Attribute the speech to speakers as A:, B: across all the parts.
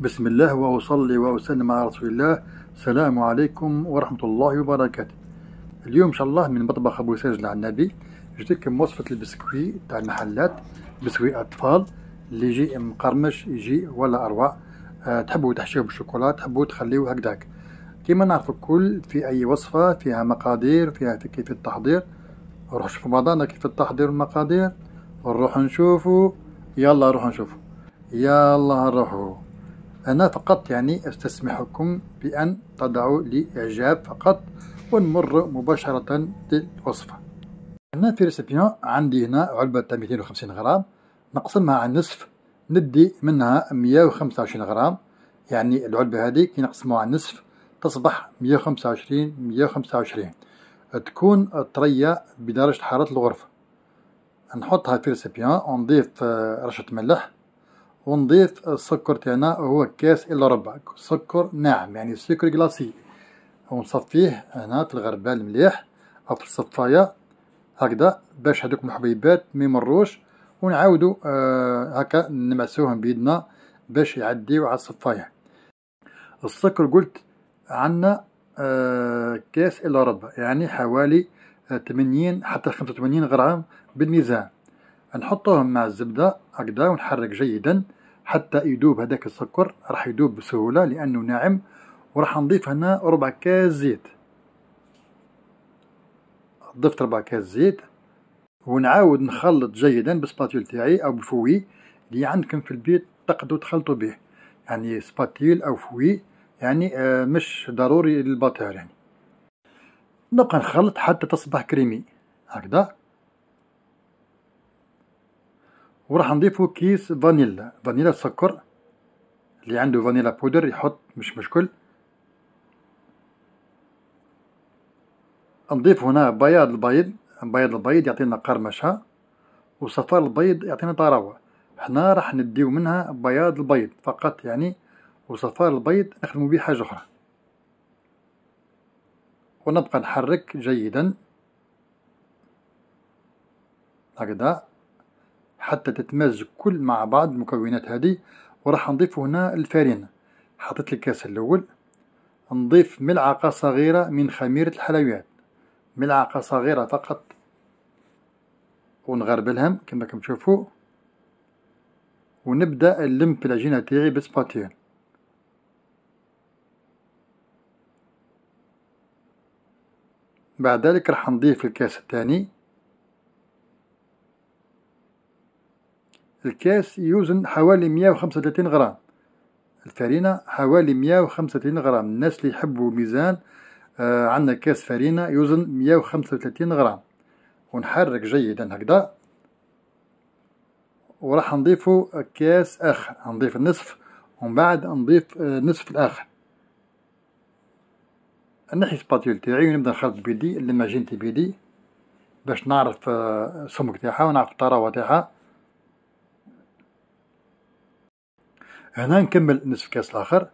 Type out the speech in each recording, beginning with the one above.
A: بسم الله وأصلي وأسلم على رسول الله السلام عليكم ورحمة الله وبركاته اليوم إن شاء الله من مطبخ أبو ساجد على النبي وصفة البسكوي تاع المحلات بسكوي أطفال اللي يجي مقرمش يجي ولا أروع أه تحبوا تحشيه بالشوكولا تحبوا تخليوه هكذاك كيما نعرف الكل في أي وصفة فيها مقادير فيها في كيف التحضير نروح شوفوا بعضنا كيف التحضير والمقادير ونروحوا نشوفو يلا روحوا نشوفو يلا نروحو أنا فقط يعني أستسمحكم بأن تضعوا لي إعجاب فقط ونمر مباشرة للوصفة هنا في ريسيبيون عندي هنا علبة 250 غرام نقسمها على النصف ندي منها 125 غرام يعني العلبة هذه كي نقسموها على النصف تصبح 125 125 تكون طرية بدرجة حرارة الغرفة نحطها في ريسيبيون ونضيف رشة ملح ونضيف السكر تاعنا هو كاس إلا ربع سكر ناعم يعني سكر كلاصي ونصفيه هنا في الغربال مليح أو في الصفاية هكذا باش هذوك الحبيبات ميمروش ونعاودو آه هكا نمسوهم بيدنا باش يعديو على الصفاية السكر قلت عندنا آه كاس إلا ربع يعني حوالي 80 آه، حتى خمسة غرام بالميزان نحطوهم مع الزبدة هكذا ونحرك جيدا حتى يذوب هذاك السكر راح يذوب بسهولة لأنه ناعم وراح نضيف هنا ربع كاس زيت ضفت ربع كاس زيت ونعاود نخلط جيدا بسباتيول تاعي أو بفوي اللي عندكم في البيت تقدروا تخلطوا به يعني سباتيل أو فوي يعني آه مش ضروري للباتير يعني نبقى نخلط حتى تصبح كريمي هكذا وراح نضيفه كيس فانيلا فانيلا سكر اللي عنده فانيلا بودر يحط مش مشكل نضيف هنا بياض البيض بياض البيض يعطينا قرمشة وصفار البيض يعطينا طراوة حنا راح نديو منها بياض البيض فقط يعني وصفار البيض نخدمو به حاجة أخرى ونبقى نحرك جيدا هكذا حتى تتمزج كل مع بعض المكونات هذه وراح نضيف هنا الفارينة حطيت الكاس الأول نضيف ملعقة صغيرة من خميرة الحلويات ملعقة صغيرة فقط ونغربلهم كما راكم تشوفوا ونبدأ نلم في العجينة تاعي بسباتيل بعد ذلك راح نضيف الكاس الثاني الكاس يوزن حوالي 135 غرام الفرينة حوالي 135 غرام الناس اللي يحبوا الميزان آه عندنا كاس فرينة يوزن 135 غرام ونحرك جيدا هكذا وراح نضيفه كاس آخر نضيف النصف ومن بعد نضيف آه، نصف الآخر نحي سباتيول تاعي ونبدا نخلط بيدي الماجين تاع بيدي باش نعرف آه، سمك تاعها ونعرف الطراوه تاعها هنا نكمل نصف كاس الاخر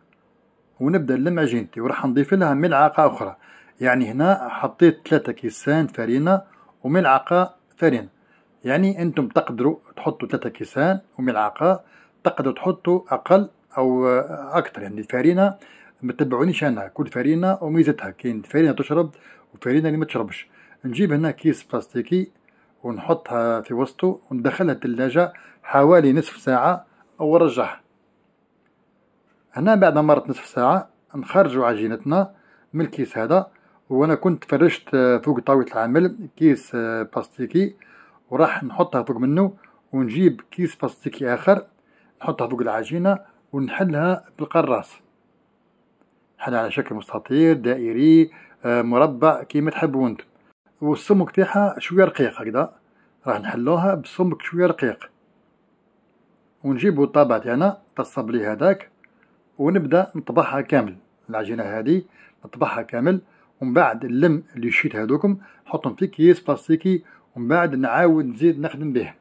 A: ونبدا نلم عجينتي وراح نضيف لها ملعقه اخرى يعني هنا حطيت ثلاثة كيسان فرينه وملعقه فرينه يعني انتم تقدروا تحطوا ثلاثة كيسان وملعقه تقدروا تحطوا اقل او اكثر يعني الفرينه ما تتبعونيش انا كل فرينه وميزتها كاين فرينه تشرب وفرينه اللي ما تشربش نجيب هنا كيس بلاستيكي ونحطها في وسطه وندخلها الثلاجه حوالي نصف ساعه او نرجعها هنا بعد مرت نصف ساعة نخرجو عجينتنا من الكيس هذا وأنا كنت فرشت آه، فوق طاولة العمل كيس آه، بلاستيكي وراح نحطها فوق منو ونجيب كيس بلاستيكي آخر نحطها فوق العجينة ونحلها بالقراص حلها على شكل مستطيل دائري آه، مربع كيما تحبوا انتم والسمك تاعها شوية رقيق هكذا راح نحلوها بسمك شوية رقيق ونجيبو الطابع تاعنا تصب لي هذاك ونبدا نطبعها كامل العجينه هذه نطبعها كامل ومن بعد نلم لي شيت هذوكم نحطهم في كيس بلاستيكي ومن بعد نعاود نزيد نخدم به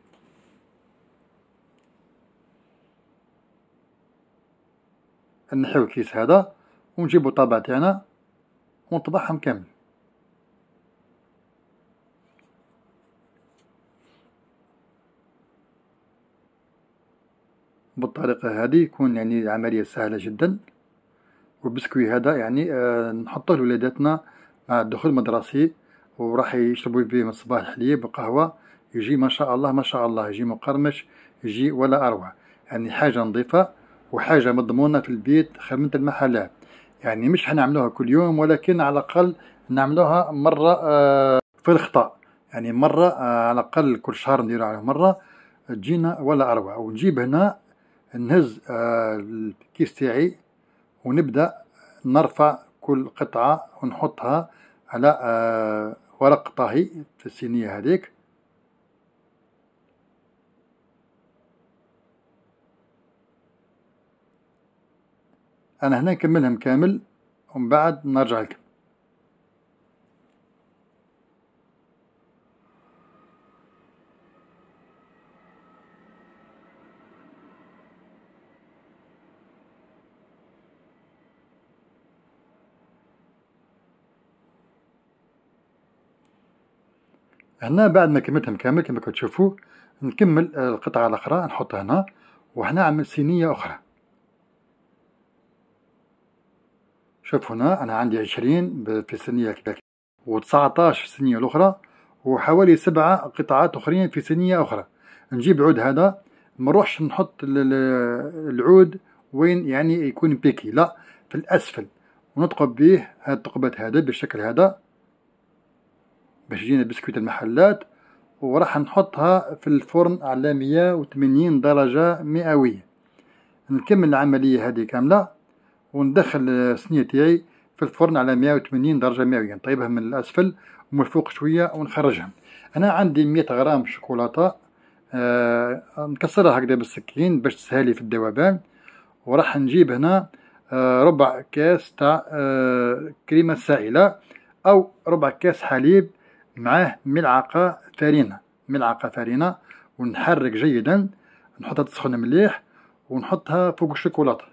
A: نحيو الكيس هذا ونجيبو الطابعه تاعنا ونطبعهم كامل بالطريقة هذه يكون يعني العملية سهلة جدا والبسكوي هذا يعني آه، نحطه لولاداتنا مع الدخول المدرسي وراح يشربوا به من الصباح الحليب وقهوة يجي ما شاء الله ما شاء الله يجي مقرمش يجي ولا أروع يعني حاجة نظيفة وحاجة مضمونة في البيت خير من المحلات يعني مش حنعملوها كل يوم ولكن على الأقل نعملوها مرة آه، في الخطأ يعني مرة آه، على الأقل كل شهر نديرها مرة تجينا ولا أروع ونجيب هنا نهز آه، الكيس تاعي ونبدأ نرفع كل قطعة ونحطها على آه، ورق طهي في الصينية هذيك أنا هنا نكملهم كامل ومن بعد نرجع لكم هنا بعد ما كملتها كامل كما كتشوفوا نكمل آه، القطعة الأخرى نحطها هنا وهنا عمل سينية أخرى شوف هنا أنا عندي عشرين في السنية وتسعطاش في السنية الأخرى وحوالي سبعة قطعات أخرين في صينية أخرى نجيب عود هذا ما نروحش نحط العود وين يعني يكون بيكي لا في الأسفل ونثقب به هاد الثقبات هذا بالشكل هذا باش يجينا بسكويت المحلات وراح نحطها في الفرن على 180 درجة مئوية نكمل العملية هذه كاملة وندخل الصينية تاعي في الفرن على 180 درجة مئوية نطيبها من الأسفل ومن الفوق شوية ونخرجها أنا عندي مية غرام شوكولاتة آه نكسرها هكذا بالسكين باش تسهلي في الدوابان وراح نجيب هنا آه ربع كاس تاع آه كريمة سائلة أو ربع كاس حليب معاه ملعقة فرينة ملعقة فرينة ونحرك جيدا نحطها تسخن مليح ونحطها فوق الشوكولاتة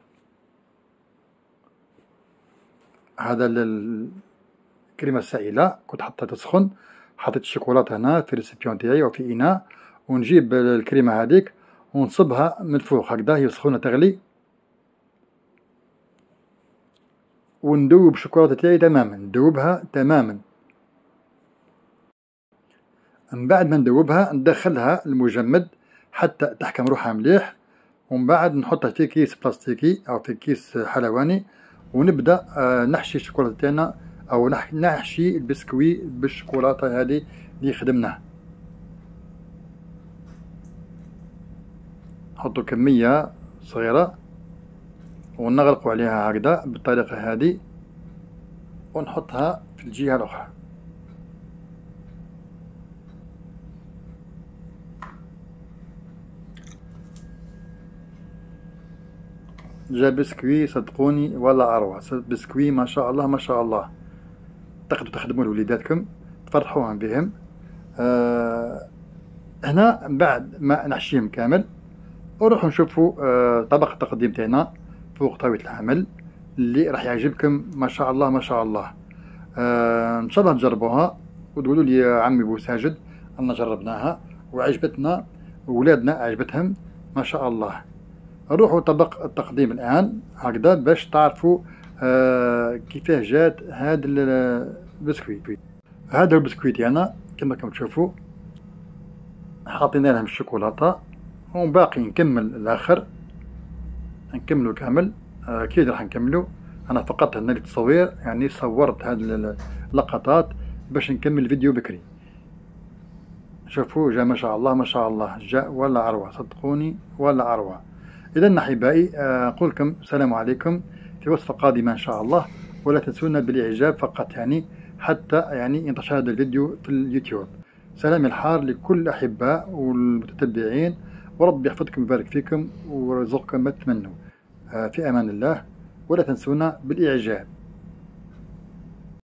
A: هذا الكريمة السائلة كنت حطها تسخن حطيت الشوكولاتة هنا في الريسيبيون تاعي وفي إناء ونجيب الكريمة هذيك ونصبها من الفوق هكذا هي سخونة تغلي وندوب الشوكولاتة تاعي تماما ندوبها تماما من بعد ما ندوبها ندخلها المجمد حتى تحكم روحها مليح ومن بعد نحطها في كيس بلاستيكي أو في كيس حلواني ونبدأ آه، نحشي شوكولاتتنا أو نحشي البسكوي بالشوكولاتة هذه اللي خدمناها نحطو كمية صغيرة ونغلقو عليها هكذا بالطريقة هذه ونحطها في الجهة الأخرى جا بسكوي صدقوني ولا اروع بسكوي ما شاء الله ما شاء الله تقدروا تخدموا لوليداتكم تفرحوهم بهم أه هنا بعد ما نحشيهم كامل نروحوا نشوفوا أه طبق التقديم تاعنا فوق طاولة العمل اللي راح يعجبكم ما شاء الله ما شاء الله أه ان شاء الله تجربوها وتقولوا لي يا عمي بو ساجد انا جربناها وعجبتنا ولادنا عجبتهم ما شاء الله روحوا طبق التقديم الآن هكذا باش تعرفوا آه كيفاه جات هذا البسكويت هذا البسكويت انا يعني كما راكم تشوفوا حاطين لهم الشوكولاتة وباقي نكمل الآخر نكملو كامل آه، أكيد راح نكملو أنا فقط هنا التصوير يعني صورت هاد اللقطات باش نكمل الفيديو بكري شوفوا جا ما شاء الله ما شاء الله جاء ولا أروع صدقوني ولا أروع إذا أحبائي آه، لكم السلام عليكم في وصفة قادمة إن شاء الله ولا تنسونا بالإعجاب فقط يعني حتى يعني ينتشر هذا الفيديو في اليوتيوب سلام الحار لكل الأحباء والمتتبعين وربي يحفظكم ويبارك فيكم ويرزقكم ما تتمنوا آه، في أمان الله ولا تنسونا بالإعجاب